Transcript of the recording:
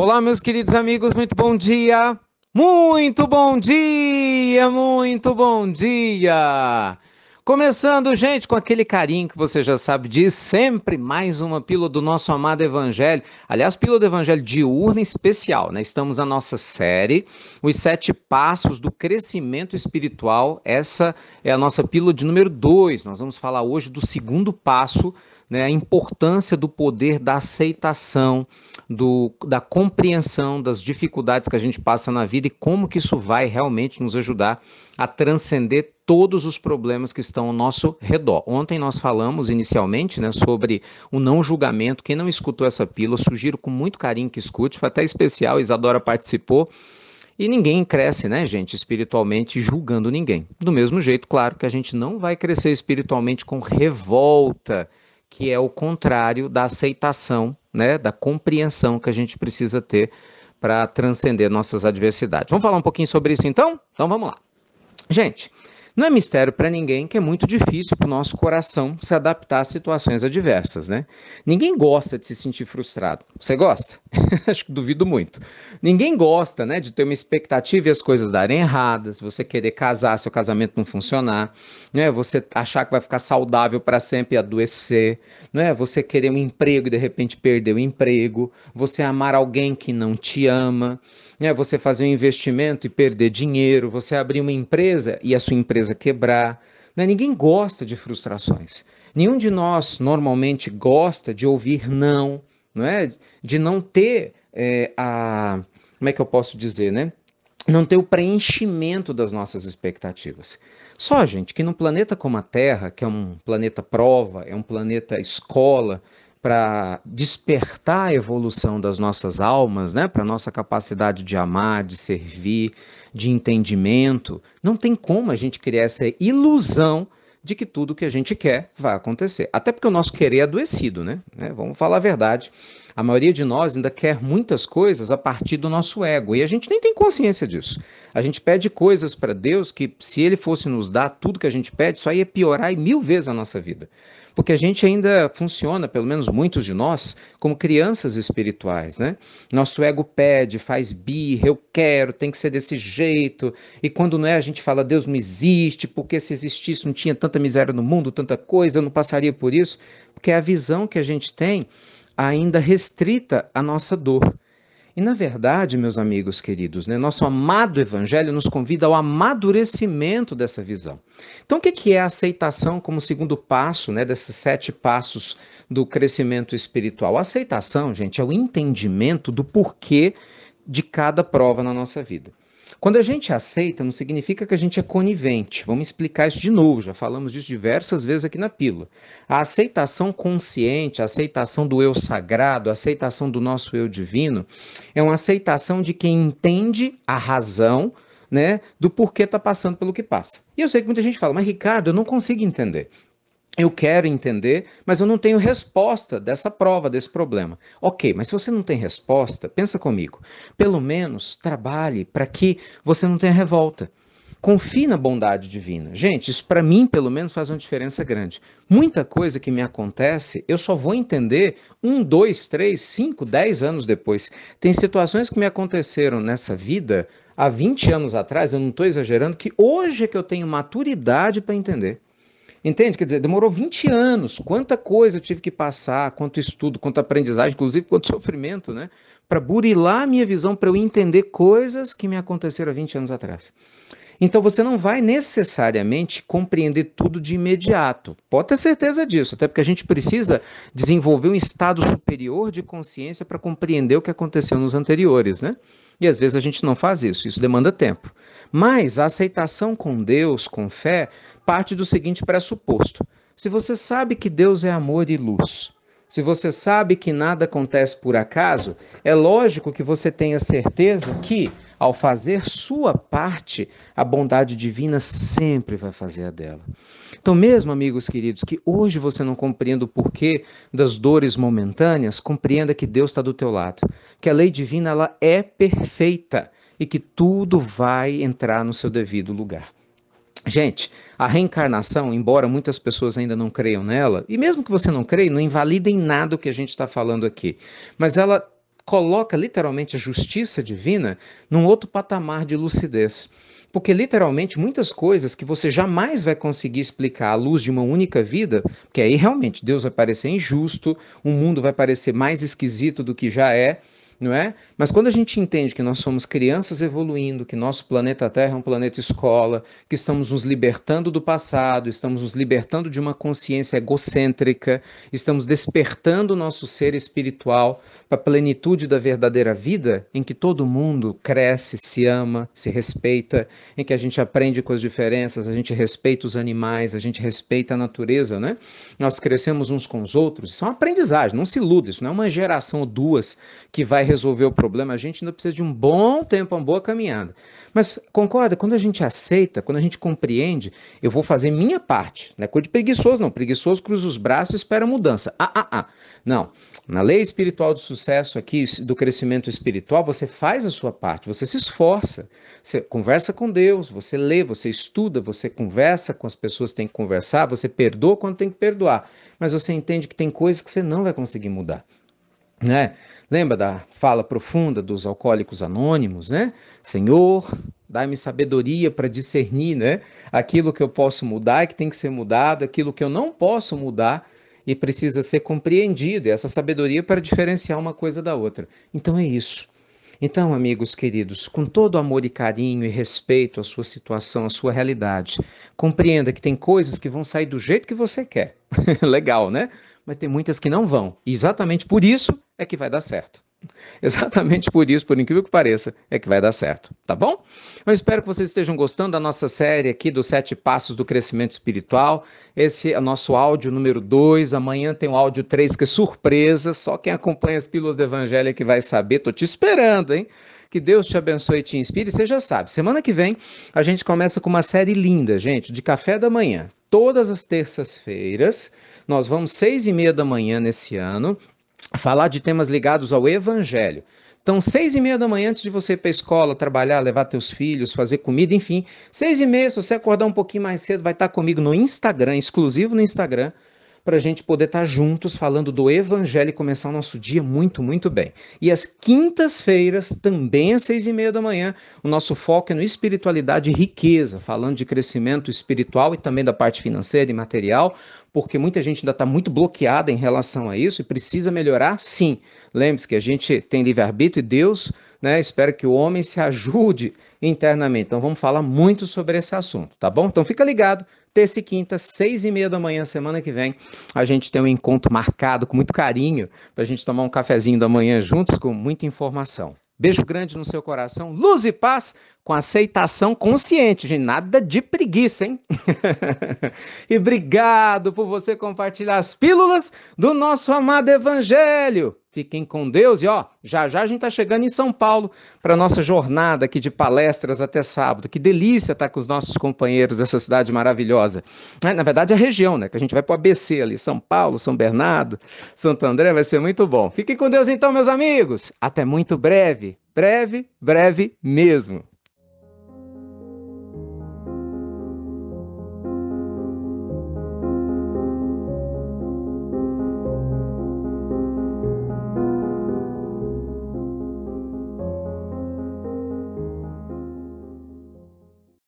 Olá, meus queridos amigos, muito bom dia! Muito bom dia, muito bom dia! Começando, gente, com aquele carinho que você já sabe de sempre, mais uma pílula do nosso amado Evangelho. Aliás, pílula do Evangelho diurna especial, né? Estamos na nossa série, Os Sete Passos do Crescimento Espiritual. Essa é a nossa pílula de número dois. Nós vamos falar hoje do segundo passo, né? A importância do poder da aceitação, do, da compreensão das dificuldades que a gente passa na vida e como que isso vai realmente nos ajudar a transcender todos os problemas que estão ao nosso redor. Ontem nós falamos inicialmente né, sobre o não julgamento. Quem não escutou essa pílula, sugiro com muito carinho que escute, foi até especial, Isadora participou. E ninguém cresce, né, gente, espiritualmente julgando ninguém. Do mesmo jeito, claro, que a gente não vai crescer espiritualmente com revolta, que é o contrário da aceitação, né, da compreensão que a gente precisa ter para transcender nossas adversidades. Vamos falar um pouquinho sobre isso então? Então vamos lá. Gente, não é mistério para ninguém que é muito difícil para o nosso coração se adaptar a situações adversas, né? Ninguém gosta de se sentir frustrado. Você gosta? Acho que duvido muito. Ninguém gosta, né, de ter uma expectativa e as coisas darem erradas, você querer casar, seu casamento não funcionar, né? Você achar que vai ficar saudável para sempre e adoecer, né? Você querer um emprego e de repente perder o emprego, você amar alguém que não te ama, né? Você fazer um investimento e perder dinheiro, você abrir uma empresa e a sua empresa quebrar. Né? Ninguém gosta de frustrações. Nenhum de nós normalmente gosta de ouvir não, não é? de não ter é, a. Como é que eu posso dizer, né? Não ter o preenchimento das nossas expectativas. Só, gente, que num planeta como a Terra, que é um planeta prova, é um planeta escola, para despertar a evolução das nossas almas, né? para nossa capacidade de amar, de servir, de entendimento. Não tem como a gente criar essa ilusão de que tudo que a gente quer vai acontecer. Até porque o nosso querer é adoecido, né? né? Vamos falar a verdade. A maioria de nós ainda quer muitas coisas a partir do nosso ego e a gente nem tem consciência disso. A gente pede coisas para Deus que, se Ele fosse nos dar tudo que a gente pede, só ia piorar mil vezes a nossa vida. Porque a gente ainda funciona, pelo menos muitos de nós, como crianças espirituais, né? Nosso ego pede, faz birra, eu quero, tem que ser desse jeito. E quando não é, a gente fala, Deus não existe, porque se existisse não tinha tanta miséria no mundo, tanta coisa, eu não passaria por isso. Porque é a visão que a gente tem ainda restrita à nossa dor. E na verdade, meus amigos queridos, né, nosso amado Evangelho nos convida ao amadurecimento dessa visão. Então, o que é a aceitação como segundo passo né, desses sete passos do crescimento espiritual? A aceitação, gente, é o entendimento do porquê de cada prova na nossa vida. Quando a gente aceita, não significa que a gente é conivente. Vamos explicar isso de novo, já falamos disso diversas vezes aqui na pílula. A aceitação consciente, a aceitação do eu sagrado, a aceitação do nosso eu divino, é uma aceitação de quem entende a razão né, do porquê está passando pelo que passa. E eu sei que muita gente fala, mas Ricardo, eu não consigo entender. Eu quero entender, mas eu não tenho resposta dessa prova, desse problema. Ok, mas se você não tem resposta, pensa comigo. Pelo menos trabalhe para que você não tenha revolta. Confie na bondade divina. Gente, isso para mim, pelo menos, faz uma diferença grande. Muita coisa que me acontece, eu só vou entender um, dois, três, cinco, dez anos depois. Tem situações que me aconteceram nessa vida há 20 anos atrás, eu não estou exagerando, que hoje é que eu tenho maturidade para entender. Entende? Quer dizer, demorou 20 anos. Quanta coisa eu tive que passar, quanto estudo, quanto aprendizagem, inclusive quanto sofrimento, né? Para burilar a minha visão, para eu entender coisas que me aconteceram há 20 anos atrás. Então você não vai necessariamente compreender tudo de imediato. Pode ter certeza disso, até porque a gente precisa desenvolver um estado superior de consciência para compreender o que aconteceu nos anteriores, né? E às vezes a gente não faz isso, isso demanda tempo. Mas a aceitação com Deus, com fé, parte do seguinte pressuposto: se você sabe que Deus é amor e luz, se você sabe que nada acontece por acaso, é lógico que você tenha certeza que ao fazer sua parte, a bondade divina sempre vai fazer a dela. Então, mesmo, amigos queridos, que hoje você não compreenda o porquê das dores momentâneas, compreenda que Deus está do teu lado, que a lei divina ela é perfeita e que tudo vai entrar no seu devido lugar. Gente, a reencarnação, embora muitas pessoas ainda não creiam nela, e mesmo que você não creia, não invalida em nada o que a gente está falando aqui, mas ela coloca literalmente a justiça divina num outro patamar de lucidez. Porque literalmente muitas coisas que você jamais vai conseguir explicar à luz de uma única vida, porque aí realmente Deus vai parecer injusto, o mundo vai parecer mais esquisito do que já é, não é? Mas quando a gente entende que nós somos crianças evoluindo, que nosso planeta Terra é um planeta escola, que estamos nos libertando do passado, estamos nos libertando de uma consciência egocêntrica, estamos despertando o nosso ser espiritual para a plenitude da verdadeira vida, em que todo mundo cresce, se ama, se respeita, em que a gente aprende com as diferenças, a gente respeita os animais, a gente respeita a natureza, né? Nós crescemos uns com os outros, isso é uma aprendizagem, não se iluda, isso não é uma geração ou duas que vai resolver o problema, a gente ainda precisa de um bom tempo, uma boa caminhada. Mas concorda, quando a gente aceita, quando a gente compreende, eu vou fazer minha parte. Não é coisa de preguiçoso, não. Preguiçoso cruza os braços e espera a mudança. Ah, ah, ah. Não. Na lei espiritual do sucesso aqui, do crescimento espiritual, você faz a sua parte, você se esforça. Você conversa com Deus, você lê, você estuda, você conversa com as pessoas que tem que conversar, você perdoa quando tem que perdoar. Mas você entende que tem coisas que você não vai conseguir mudar né? Lembra da fala profunda dos alcoólicos anônimos, né? Senhor, dá-me sabedoria para discernir, né? Aquilo que eu posso mudar e que tem que ser mudado, aquilo que eu não posso mudar e precisa ser compreendido, e essa sabedoria para diferenciar uma coisa da outra. Então é isso. Então, amigos queridos, com todo amor e carinho e respeito à sua situação, à sua realidade, compreenda que tem coisas que vão sair do jeito que você quer. Legal, né? mas tem muitas que não vão. E exatamente por isso é que vai dar certo. Exatamente por isso, por incrível que pareça, é que vai dar certo, tá bom? Eu espero que vocês estejam gostando da nossa série aqui dos Sete Passos do Crescimento Espiritual. Esse é o nosso áudio número 2. Amanhã tem o áudio 3, que é surpresa. Só quem acompanha as pílulas do Evangelho é que vai saber. Tô te esperando, hein? Que Deus te abençoe e te inspire. Você já sabe, semana que vem a gente começa com uma série linda, gente, de café da manhã todas as terças-feiras. Nós vamos seis e meia da manhã nesse ano falar de temas ligados ao Evangelho. Então, seis e meia da manhã, antes de você ir para a escola, trabalhar, levar teus filhos, fazer comida, enfim. Seis e meia, se você acordar um pouquinho mais cedo, vai estar comigo no Instagram, exclusivo no Instagram, para a gente poder estar tá juntos falando do Evangelho e começar o nosso dia muito, muito bem. E às quintas-feiras, também às seis e meia da manhã, o nosso foco é no espiritualidade e riqueza, falando de crescimento espiritual e também da parte financeira e material, porque muita gente ainda está muito bloqueada em relação a isso e precisa melhorar, sim. Lembre-se que a gente tem livre-arbítrio e Deus. Né? Espero que o homem se ajude internamente. Então vamos falar muito sobre esse assunto, tá bom? Então fica ligado, Terça e quinta, seis e meia da manhã, semana que vem, a gente tem um encontro marcado com muito carinho para a gente tomar um cafezinho da manhã juntos com muita informação. Beijo grande no seu coração, luz e paz com aceitação consciente, gente, nada de preguiça, hein? e obrigado por você compartilhar as pílulas do nosso amado Evangelho. Fiquem com Deus e ó, já já a gente está chegando em São Paulo para nossa jornada aqui de palestras até sábado. Que delícia estar tá com os nossos companheiros dessa cidade maravilhosa. É, na verdade, é a região, né? Que a gente vai para o ABC ali, São Paulo, São Bernardo, Santo André, vai ser muito bom. Fiquem com Deus então, meus amigos. Até muito breve. Breve, breve mesmo.